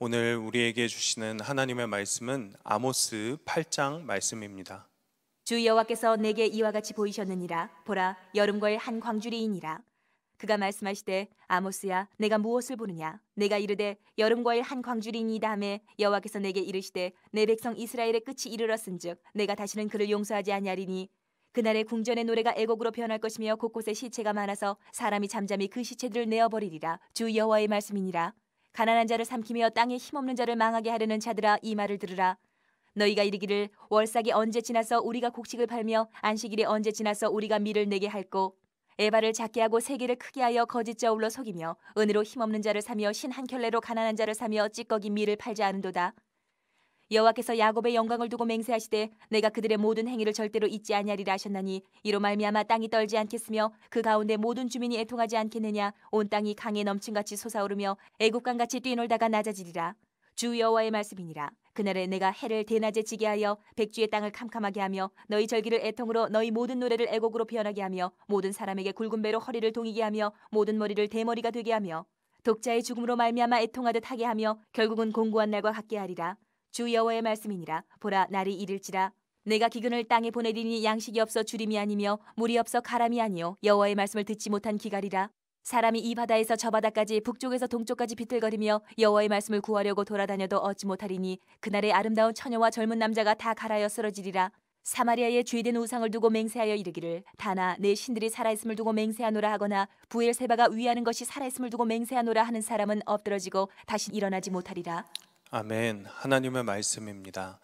오늘 우리에게 주시는 하나님의 말씀은 아모스 8장 말씀입니다. 주 여호와께서 내게 이와 같이 보이셨느니라 보라 여름과의 한 광주리이니라 그가 말씀하시되 아모스야 내가 무엇을 보느냐 내가 이르되 여름과의 한광주리니다 하매 여호와께서 내게 이르시되 내 백성 이스라엘의 끝이 이르렀은즉 내가 다시는 그를 용서하지 아니하리니 그날의 궁전의 노래가 애곡으로 변할 것이며 곳곳에 시체가 많아서 사람이 잠잠히 그 시체들을 내어 버리리라 주 여호와의 말씀이니라 가난한 자를 삼키며 땅에 힘없는 자를 망하게 하려는 자들아 이 말을 들으라. 너희가 이르기를 월삭이 언제 지나서 우리가 곡식을 팔며 안식일이 언제 지나서 우리가 밀을 내게 할꼬 에바를 작게 하고 세계를 크게 하여 거짓 자울러 속이며 은으로 힘없는 자를 사며 신 한 켤레로 가난한 자를 사며 찌꺼기 밀을 팔지 않은도다. 여호와께서 야곱의 영광을 두고 맹세하시되 내가 그들의 모든 행위를 절대로 잊지 아니하리라 하셨나니 이로 말미암아 땅이 떨지 않겠으며 그 가운데 모든 주민이 애통하지 않겠느냐 온 땅이 강에 넘침같이 솟아오르며 애국강같이 뛰놀다가 낮아지리라 주 여호와의 말씀이니라 그날에 내가 해를 대낮에 지게 하여 백주의 땅을 캄캄하게 하며 너희 절기를 애통으로 너희 모든 노래를 애곡으로 표현하게 하며 모든 사람에게 굵은 배로 허리를 동이게 하며 모든 머리를 대머리가 되게 하며 독자의 죽음으로 말미암아 애통하듯 하게 하며 결국은 공고한 날과 같게 하리라 주 여호와의 말씀이니라 보라 날이 이를지라 내가 기근을 땅에 보내리니 양식이 없어 주림이 아니며 물이 없어 가람이 아니요 여호와의 말씀을 듣지 못한 기갈이라 사람이 이 바다에서 저 바다까지 북쪽에서 동쪽까지 비틀거리며 여호와의 말씀을 구하려고 돌아다녀도 얻지 못하리니 그날의 아름다운 처녀와 젊은 남자가 다 갈하여 쓰러지리라 사마리아에 죄된 우상을 두고 맹세하여 이르기를 다나 내 신들이 살아있음을 두고 맹세하노라 하거나 부엘세바가 위하는 것이 살아있음을 두고 맹세하노라 하는 사람은 엎드러지고 다시 일어나지 못하리라 아멘. 하나님의 말씀입니다.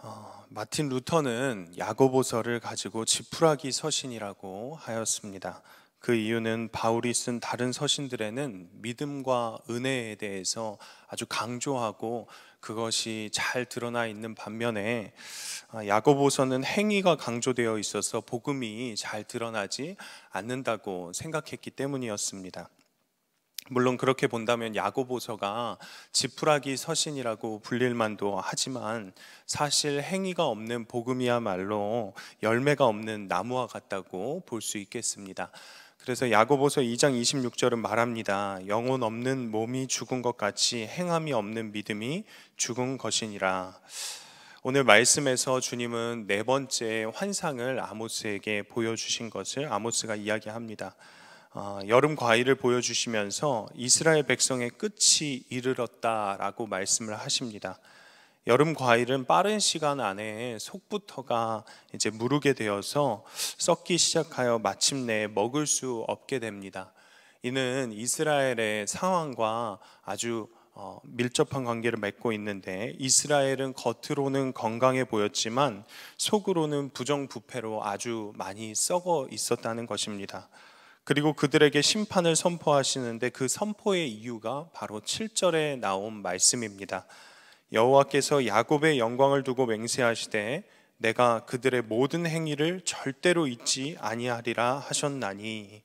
어, 마틴 루터는 야고보서를 가지고 지푸라기 서신이라고 하였습니다. 그 이유는 바울이 쓴 다른 서신들에는 믿음과 은혜에 대해서 아주 강조하고 그것이 잘 드러나 있는 반면에 아, 야고보서는 행위가 강조되어 있어서 복음이 잘 드러나지 않는다고 생각했기 때문이었습니다. 물론 그렇게 본다면 야고보서가 지푸라기 서신이라고 불릴 만도 하지만 사실 행위가 없는 복음이야말로 열매가 없는 나무와 같다고 볼 수 있겠습니다. 그래서 야고보서 2장 26절은 말합니다. 영혼 없는 몸이 죽은 것 같이 행함이 없는 믿음이 죽은 것이니라. 오늘 말씀에서 주님은 네 번째 환상을 아모스에게 보여주신 것을 아모스가 이야기합니다. 어, 여름 과일을 보여주시면서 이스라엘 백성의 끝이 이르렀다라고 말씀을 하십니다. 여름 과일은 빠른 시간 안에 속부터가 이제 무르게 되어서 썩기 시작하여 마침내 먹을 수 없게 됩니다. 이는 이스라엘의 상황과 아주 어, 밀접한 관계를 맺고 있는데 이스라엘은 겉으로는 건강해 보였지만 속으로는 부정부패로 아주 많이 썩어 있었다는 것입니다. 그리고 그들에게 심판을 선포하시는데 그 선포의 이유가 바로 7절에 나온 말씀입니다. 여호와께서 야곱의 영광을 두고 맹세하시되 내가 그들의 모든 행위를 절대로 잊지 아니하리라 하셨나니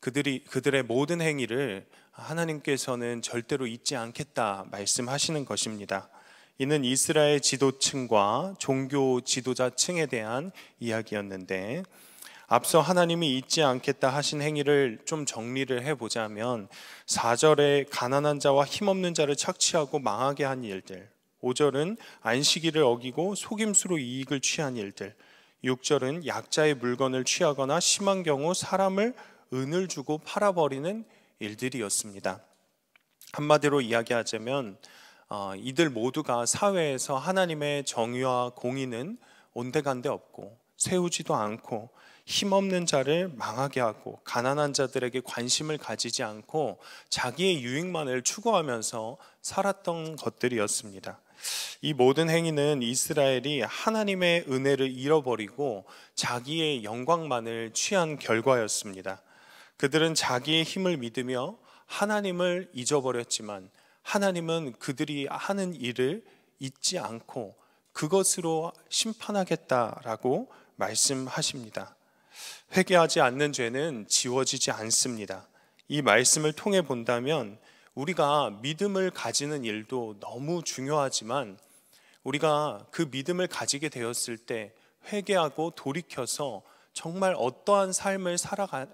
그들이 그들의 모든 행위를 하나님께서는 절대로 잊지 않겠다 말씀하시는 것입니다. 이는 이스라엘 지도층과 종교 지도자층에 대한 이야기였는데 앞서 하나님이 잊지 않겠다 하신 행위를 좀 정리를 해보자면 4절에 가난한 자와 힘없는 자를 착취하고 망하게 한 일들 5절은 안식일을 어기고 속임수로 이익을 취한 일들 6절은 약자의 물건을 취하거나 심한 경우 사람을 은을 주고 팔아버리는 일들이었습니다. 한마디로 이야기하자면 어, 이들 모두가 사회에서 하나님의 정의와 공의는 온데간데 없고 세우지도 않고 힘없는 자를 망하게 하고 가난한 자들에게 관심을 가지지 않고 자기의 유익만을 추구하면서 살았던 것들이었습니다. 이 모든 행위는 이스라엘이 하나님의 은혜를 잃어버리고 자기의 영광만을 취한 결과였습니다. 그들은 자기의 힘을 믿으며 하나님을 잊어버렸지만 하나님은 그들이 하는 일을 잊지 않고 그것으로 심판하겠다라고 말씀하십니다. 회개하지 않는 죄는 지워지지 않습니다. 이 말씀을 통해 본다면 우리가 믿음을 가지는 일도 너무 중요하지만 우리가 그 믿음을 가지게 되었을 때 회개하고 돌이켜서 정말 어떠한 삶을 살아갈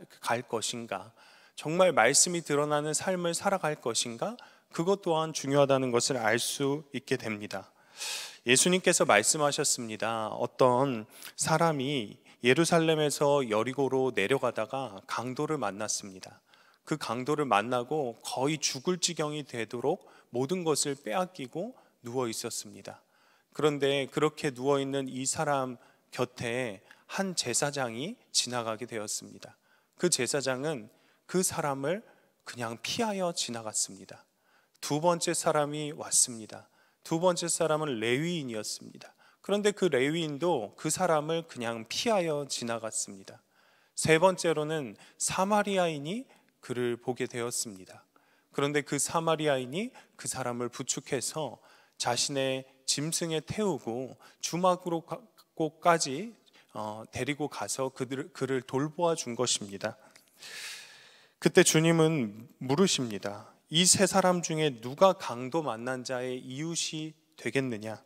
것인가, 정말 말씀이 드러나는 삶을 살아갈 것인가, 그것 또한 중요하다는 것을 알 수 있게 됩니다. 예수님께서 말씀하셨습니다. 어떤 사람이 예루살렘에서 여리고로 내려가다가 강도를 만났습니다. 그 강도를 만나고 거의 죽을 지경이 되도록 모든 것을 빼앗기고 누워 있었습니다. 그런데 그렇게 누워 있는 이 사람 곁에 한 제사장이 지나가게 되었습니다. 그 제사장은 그 사람을 그냥 피하여 지나갔습니다. 두 번째 사람이 왔습니다. 두 번째 사람은 레위인이었습니다. 그런데 그 레위인도 그 사람을 그냥 피하여 지나갔습니다. 세 번째로는 사마리아인이 그를 보게 되었습니다. 그런데 그 사마리아인이 그 사람을 부축해서 자신의 짐승에 태우고 주막으로 까지 어, 데리고 가서 그들, 그를 돌보아 준 것입니다. 그때 주님은 물으십니다. 이 세 사람 중에 누가 강도 만난 자의 이웃이 되겠느냐?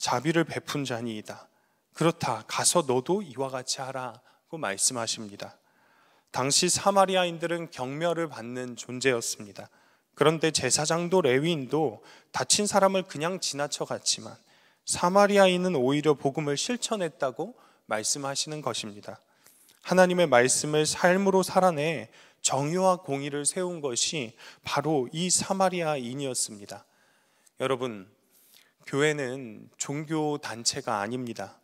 자비를 베푼 자니이다. 그렇다. 가서 너도 이와 같이 하라고 말씀하십니다. 당시 사마리아인들은 경멸을 받는 존재였습니다. 그런데 제사장도 레위인도 다친 사람을 그냥 지나쳐 갔지만 사마리아인은 오히려 복음을 실천했다고 말씀하시는 것입니다. 하나님의 말씀을 삶으로 살아내 정의와 공의를 세운 것이 바로 이 사마리아인이었습니다. 여러분, 교회는 종교 단체가 아닙니다.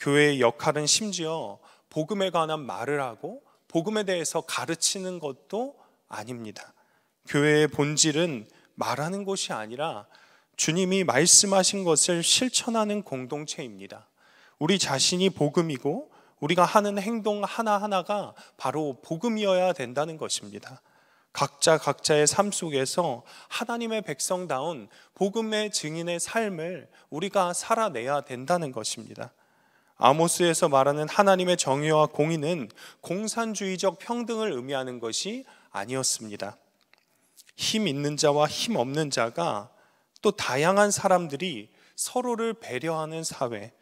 교회의 역할은 심지어 복음에 관한 말을 하고 복음에 대해서 가르치는 것도 아닙니다. 교회의 본질은 말하는 것이 아니라 주님이 말씀하신 것을 실천하는 공동체입니다. 우리 자신이 복음이고 우리가 하는 행동 하나하나가 바로 복음이어야 된다는 것입니다. 각자 각자의 삶 속에서 하나님의 백성다운 복음의 증인의 삶을 우리가 살아내야 된다는 것입니다. 아모스에서 말하는 하나님의 정의와 공의는 공산주의적 평등을 의미하는 것이 아니었습니다. 힘 있는 자와 힘 없는 자가 또 다양한 사람들이 서로를 배려하는 사회,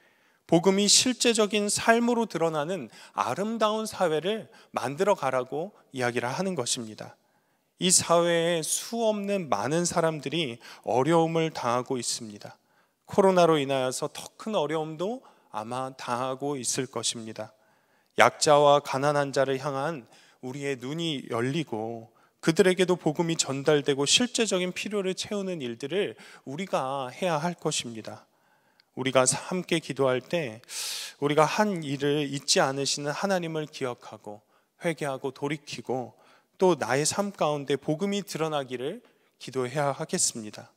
복음이 실제적인 삶으로 드러나는 아름다운 사회를 만들어 가라고 이야기를 하는 것입니다. 이 사회에 수 없는 많은 사람들이 어려움을 당하고 있습니다. 코로나로 인하여서 더 큰 어려움도 아마 당하고 있을 것입니다. 약자와 가난한 자를 향한 우리의 눈이 열리고 그들에게도 복음이 전달되고 실제적인 필요를 채우는 일들을 우리가 해야 할 것입니다. 우리가 함께 기도할 때 우리가 한 일을 잊지 않으시는 하나님을 기억하고 회개하고 돌이키고 또 나의 삶 가운데 복음이 드러나기를 기도해야 하겠습니다.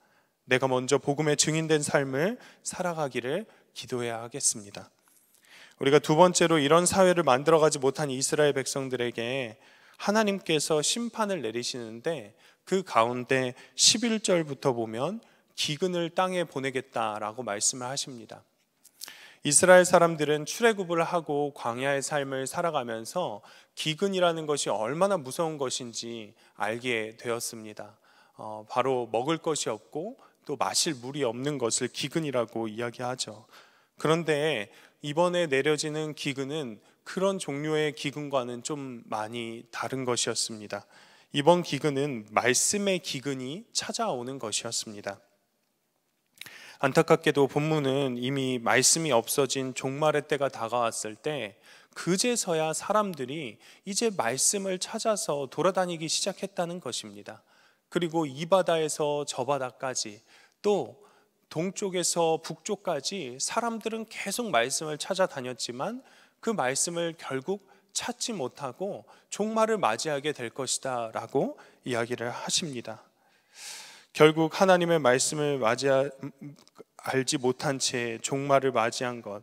내가 먼저 복음의 증인된 삶을 살아가기를 기도해야 하겠습니다. 우리가 두 번째로 이런 사회를 만들어가지 못한 이스라엘 백성들에게 하나님께서 심판을 내리시는데 그 가운데 11절부터 보면 기근을 땅에 보내겠다라고 말씀을 하십니다. 이스라엘 사람들은 출애굽을 하고 광야의 삶을 살아가면서 기근이라는 것이 얼마나 무서운 것인지 알게 되었습니다. 어, 바로 먹을 것이 없고 또 마실 물이 없는 것을 기근이라고 이야기하죠. 그런데 이번에 내려지는 기근은 그런 종류의 기근과는 좀 많이 다른 것이었습니다. 이번 기근은 말씀의 기근이 찾아오는 것이었습니다. 안타깝게도 본문은 이미 말씀이 없어진 종말의 때가 다가왔을 때 그제서야 사람들이 이제 말씀을 찾아서 돌아다니기 시작했다는 것입니다. 그리고 이 바다에서 저 바다까지 또 동쪽에서 북쪽까지 사람들은 계속 말씀을 찾아다녔지만 그 말씀을 결국 찾지 못하고 종말을 맞이하게 될 것이다 라고 이야기를 하십니다. 결국 하나님의 말씀을 맞이하, 알지 못한 채 종말을 맞이한 것,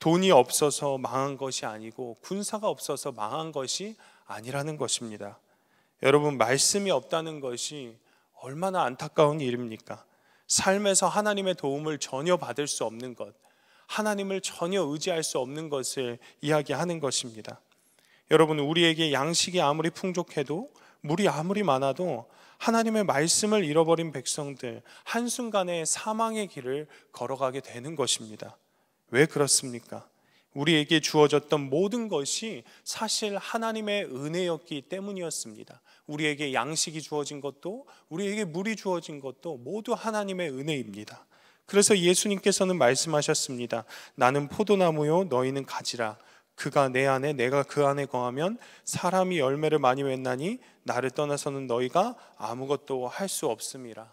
돈이 없어서 망한 것이 아니고 군사가 없어서 망한 것이 아니라는 것입니다. 여러분, 말씀이 없다는 것이 얼마나 안타까운 일입니까? 삶에서 하나님의 도움을 전혀 받을 수 없는 것, 하나님을 전혀 의지할 수 없는 것을 이야기하는 것입니다. 여러분, 우리에게 양식이 아무리 풍족해도 물이 아무리 많아도 하나님의 말씀을 잃어버린 백성들 한순간에 사망의 길을 걸어가게 되는 것입니다. 왜 그렇습니까? 우리에게 주어졌던 모든 것이 사실 하나님의 은혜였기 때문이었습니다. 우리에게 양식이 주어진 것도 우리에게 물이 주어진 것도 모두 하나님의 은혜입니다. 그래서 예수님께서는 말씀하셨습니다. 나는 포도나무요 너희는 가지라. 그가 내 안에 내가 그 안에 거하면 사람이 열매를 많이 맺나니 나를 떠나서는 너희가 아무것도 할 수 없음이라.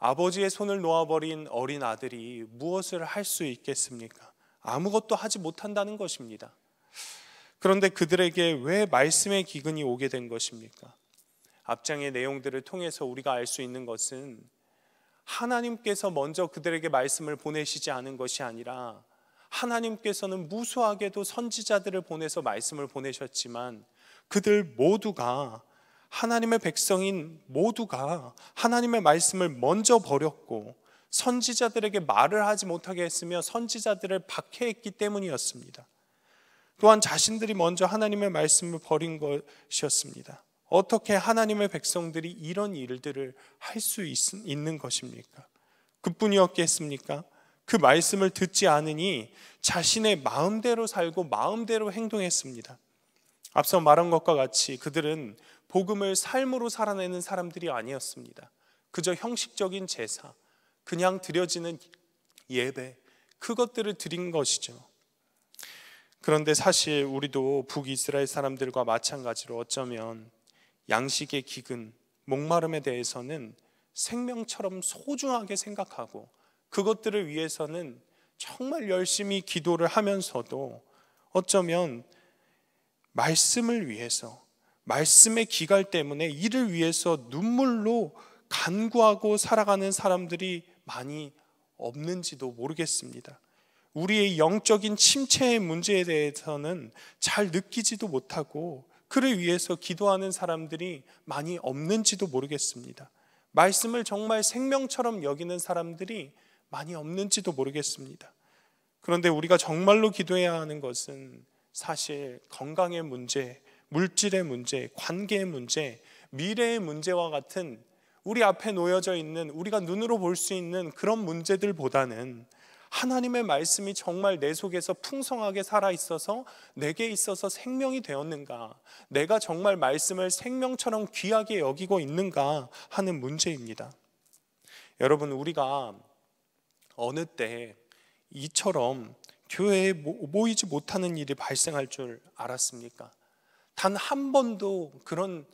아버지의 손을 놓아버린 어린 아들이 무엇을 할 수 있겠습니까? 아무것도 하지 못한다는 것입니다. 그런데 그들에게 왜 말씀의 기근이 오게 된 것입니까? 앞장의 내용들을 통해서 우리가 알 수 있는 것은 하나님께서 먼저 그들에게 말씀을 보내시지 않은 것이 아니라 하나님께서는 무수하게도 선지자들을 보내서 말씀을 보내셨지만 그들 모두가 하나님의 백성인 모두가 하나님의 말씀을 먼저 버렸고 선지자들에게 말을 하지 못하게 했으며 선지자들을 박해했기 때문이었습니다. 또한 자신들이 먼저 하나님의 말씀을 버린 것이었습니다. 어떻게 하나님의 백성들이 이런 일들을 할 수 있는 것입니까? 그뿐이었겠습니까? 그 말씀을 듣지 않으니 자신의 마음대로 살고 마음대로 행동했습니다. 앞서 말한 것과 같이 그들은 복음을 삶으로 살아내는 사람들이 아니었습니다. 그저 형식적인 제사, 그냥 드려지는 예배, 그것들을 드린 것이죠. 그런데 사실 우리도 북이스라엘 사람들과 마찬가지로 어쩌면 양식의 기근, 목마름에 대해서는 생명처럼 소중하게 생각하고 그것들을 위해서는 정말 열심히 기도를 하면서도 어쩌면 말씀을 위해서 말씀의 기갈 때문에 이를 위해서 눈물로 간구하고 살아가는 사람들이 많이 없는지도 모르겠습니다. 우리의 영적인 침체의 문제에 대해서는 잘 느끼지도 못하고 그를 위해서 기도하는 사람들이 많이 없는지도 모르겠습니다. 말씀을 정말 생명처럼 여기는 사람들이 많이 없는지도 모르겠습니다. 그런데 우리가 정말로 기도해야 하는 것은 사실 건강의 문제, 물질의 문제, 관계의 문제, 미래의 문제와 같은 우리 앞에 놓여져 있는 우리가 눈으로 볼 수 있는 그런 문제들보다는 하나님의 말씀이 정말 내 속에서 풍성하게 살아 있어서 내게 있어서 생명이 되었는가? 내가 정말 말씀을 생명처럼 귀하게 여기고 있는가 하는 문제입니다. 여러분, 우리가 어느 때 이처럼 교회에 모이지 못하는 일이 발생할 줄 알았습니까? 단 한 번도 그런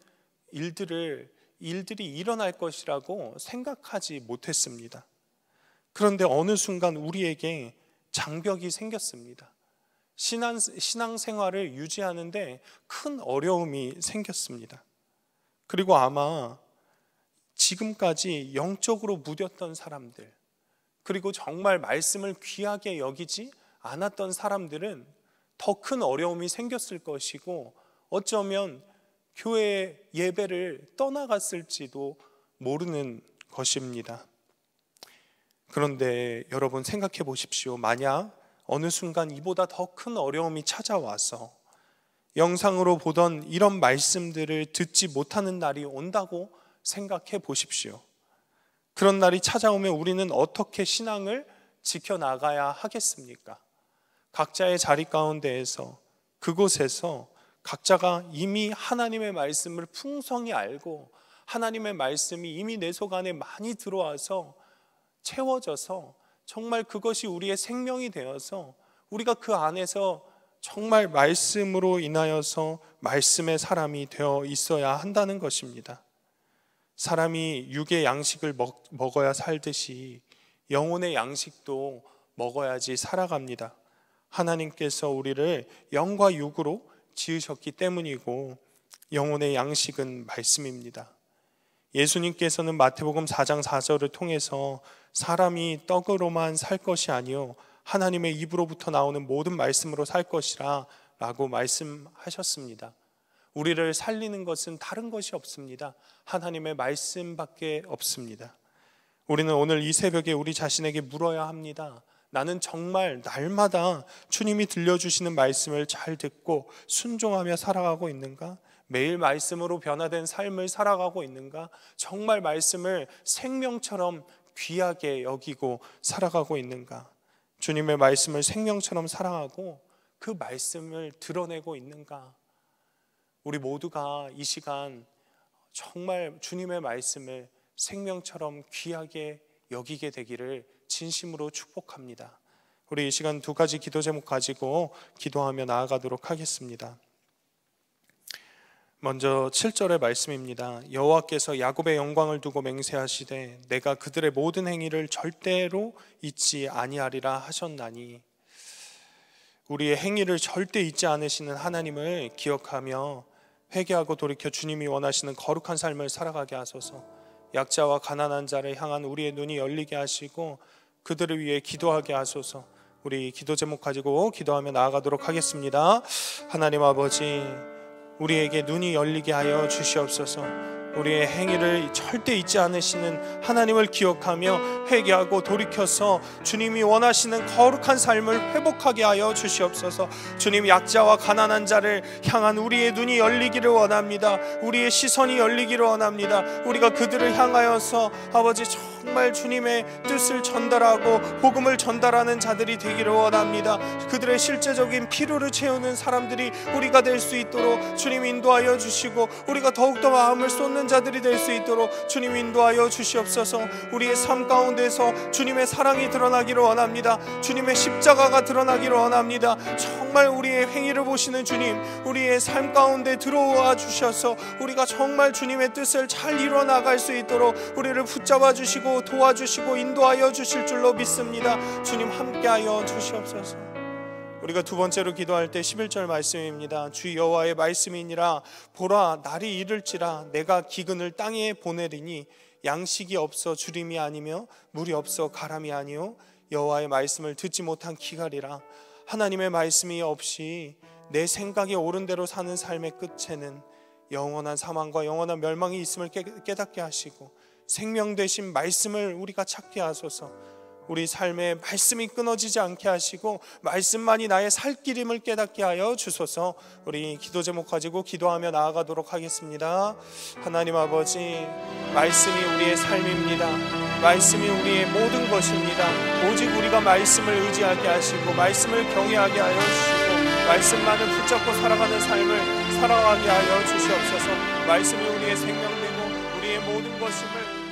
일들을 일들이 일어날 것이라고 생각하지 못했습니다. 그런데 어느 순간 우리에게 장벽이 생겼습니다. 신앙, 신앙생활을 유지하는데 큰 어려움이 생겼습니다. 그리고 아마 지금까지 영적으로 무뎠던 사람들, 그리고 정말 말씀을 귀하게 여기지 않았던 사람들은 더 큰 어려움이 생겼을 것이고 어쩌면 교회 예배를 떠나갔을지도 모르는 것입니다. 그런데 여러분 생각해 보십시오. 만약 어느 순간 이보다 더 큰 어려움이 찾아와서 영상으로 보던 이런 말씀들을 듣지 못하는 날이 온다고 생각해 보십시오. 그런 날이 찾아오면 우리는 어떻게 신앙을 지켜나가야 하겠습니까? 각자의 자리 가운데에서 그곳에서 각자가 이미 하나님의 말씀을 풍성히 알고 하나님의 말씀이 이미 내 속 안에 많이 들어와서 채워져서 정말 그것이 우리의 생명이 되어서 우리가 그 안에서 정말 말씀으로 인하여서 말씀의 사람이 되어 있어야 한다는 것입니다. 사람이 육의 양식을 먹, 먹어야 살듯이 영혼의 양식도 먹어야지 살아갑니다. 하나님께서 우리를 영과 육으로 지으셨기 때문이고 영혼의 양식은 말씀입니다. 예수님께서는 마태복음 4장 4절을 통해서 사람이 떡으로만 살 것이 아니요 하나님의 입으로부터 나오는 모든 말씀으로 살 것이라 라고 말씀하셨습니다. 우리를 살리는 것은 다른 것이 없습니다. 하나님의 말씀밖에 없습니다. 우리는 오늘 이 새벽에 우리 자신에게 물어야 합니다. 나는 정말 날마다 주님이 들려주시는 말씀을 잘 듣고 순종하며 살아가고 있는가? 매일 말씀으로 변화된 삶을 살아가고 있는가? 정말 말씀을 생명처럼 귀하게 여기고 살아가고 있는가? 주님의 말씀을 생명처럼 사랑하고 그 말씀을 드러내고 있는가? 우리 모두가 이 시간 정말 주님의 말씀을 생명처럼 귀하게 여기게 되기를 진심으로 축복합니다. 우리 이 시간 두 가지 기도 제목 가지고 기도하며 나아가도록 하겠습니다. 먼저 7절의 말씀입니다. 여호와께서 야곱의 영광을 두고 맹세하시되 내가 그들의 모든 행위를 절대로 잊지 아니하리라 하셨나니 우리의 행위를 절대 잊지 않으시는 하나님을 기억하며 회개하고 돌이켜 주님이 원하시는 거룩한 삶을 살아가게 하소서. 약자와 가난한 자를 향한 우리의 눈이 열리게 하시고 그들을 위해 기도하게 하소서. 우리 기도 제목 가지고 기도하며 나아가도록 하겠습니다. 하나님 아버지, 우리에게 눈이 열리게 하여 주시옵소서. 우리의 행위를 절대 잊지 않으시는 하나님을 기억하며 회개하고 돌이켜서 주님이 원하시는 거룩한 삶을 회복하게 하여 주시옵소서. 주님 약자와 가난한 자를 향한 우리의 눈이 열리기를 원합니다. 우리의 시선이 열리기를 원합니다. 우리가 그들을 향하여서 아버지 정말 주님의 뜻을 전달하고 복음을 전달하는 자들이 되기를 원합니다. 그들의 실제적인 필요를 채우는 사람들이 우리가 될 수 있도록 주님 인도하여 주시고 우리가 더욱더 마음을 쏟는 자들이 될 수 있도록 주님 인도하여 주시옵소서. 우리의 삶 가운데서 주님의 사랑이 드러나기를 원합니다. 주님의 십자가가 드러나기를 원합니다. 정말 우리의 행위를 보시는 주님, 우리의 삶 가운데 들어와 주셔서 우리가 정말 주님의 뜻을 잘이루 나갈 수 있도록 우리를 붙잡아 주시고 도와주시고 인도하여 주실 줄로 믿습니다. 주님 함께하여 주시옵소서. 우리가 두 번째로 기도할 때 11절 말씀입니다. 주 여호와의 말씀이니라 보라 날이 이를지라 내가 기근을 땅에 보내리니 양식이 없어 주림이 아니며 물이 없어 가람이 아니요 여호와의 말씀을 듣지 못한 기갈이라 하나님의 말씀이 없이 내 생각이 옳은 대로 사는 삶의 끝에는 영원한 사망과 영원한 멸망이 있음을 깨닫게 하시고 생명 되신 말씀을 우리가 찾게 하소서. 우리 삶에 말씀이 끊어지지 않게 하시고 말씀만이 나의 살 길임을 깨닫게 하여 주소서. 우리 기도 제목 가지고 기도하며 나아가도록 하겠습니다. 하나님 아버지, 말씀이 우리의 삶입니다. 말씀이 우리의 모든 것입니다. 오직 우리가 말씀을 의지하게 하시고 말씀을 경외하게 하여 주시고 말씀만을 붙잡고 살아가는 삶을 살아가게 하여 주시옵소서. 말씀이 우리의 생명 Senhor.